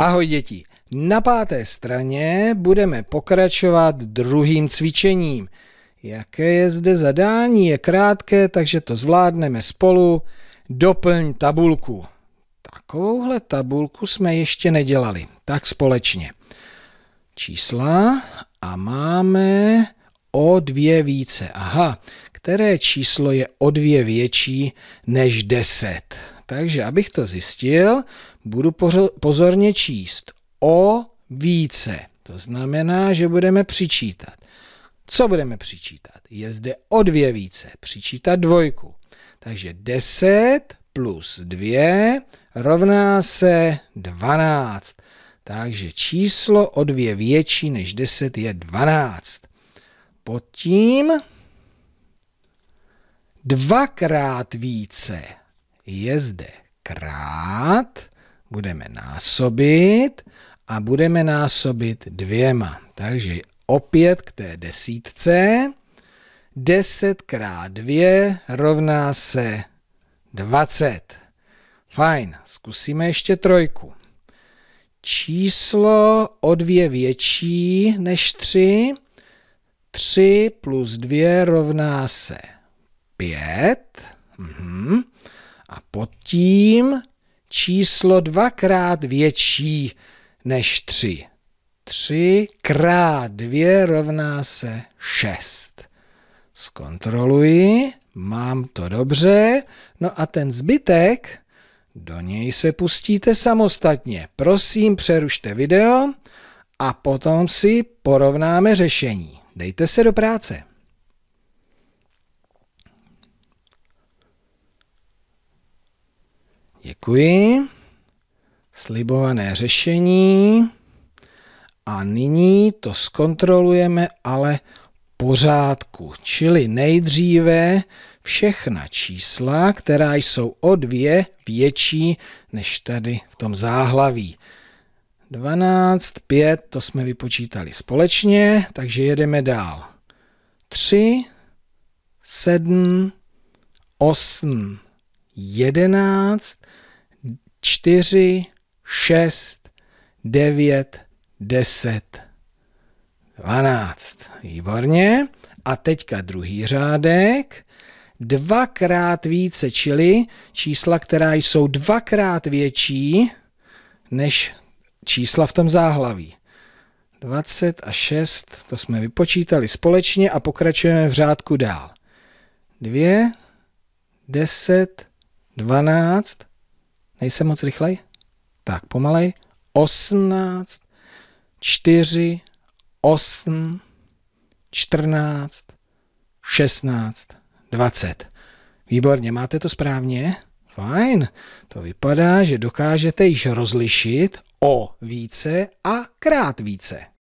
Ahoj děti, na páté straně budeme pokračovat druhým cvičením. Jaké je zde zadání? Je krátké, takže to zvládneme spolu. Doplň tabulku. Takovouhle tabulku jsme ještě nedělali. Tak společně. Čísla a máme o dvě více. Aha, které číslo je o dvě větší než deset? Takže abych to zjistil, budu pozorně číst o více. To znamená, že budeme přičítat. Co budeme přičítat? Je zde o dvě více. Přičítat dvojku. Takže 10 plus 2 rovná se 12. Takže číslo o dvě větší než 10 je 12. Pod tím dvakrát více je zde krát, budeme násobit a budeme násobit dvěma. Takže opět k té desítce. 10 krát 2 rovná se 20. Fajn, zkusíme ještě trojku. Číslo o dvě větší než 3. 3 plus 2 rovná se 5. Mhm a pod tím číslo dvakrát větší než tři. Tři krát dvě rovná se šest. Zkontroluji, mám to dobře, no a ten zbytek, do něj se pustíte samostatně. Prosím, přerušte video a potom si porovnáme řešení. Dejte se do práce. Děkuji. Slibované řešení. A nyní to zkontrolujeme, ale pořádku, čili nejdříve všechna čísla, která jsou o dvě větší než tady v tom záhlaví. 12, 5, to jsme vypočítali společně, takže jedeme dál. 3, 7, 8, 11, 4, 6, 9, 10, 12. Výborně. A teďka druhý řádek. Dvakrát více, čili čísla, která jsou dvakrát větší než čísla v tom záhlaví. 20 a 6, to jsme vypočítali společně a pokračujeme v řádku dál. 2, 10, 12, nejsem moc rychlej, tak pomalej, 18, 4, 8, 14, 16, 20. Výborně, máte to správně? Fajn, to vypadá, že dokážete již rozlišit o více a krát více.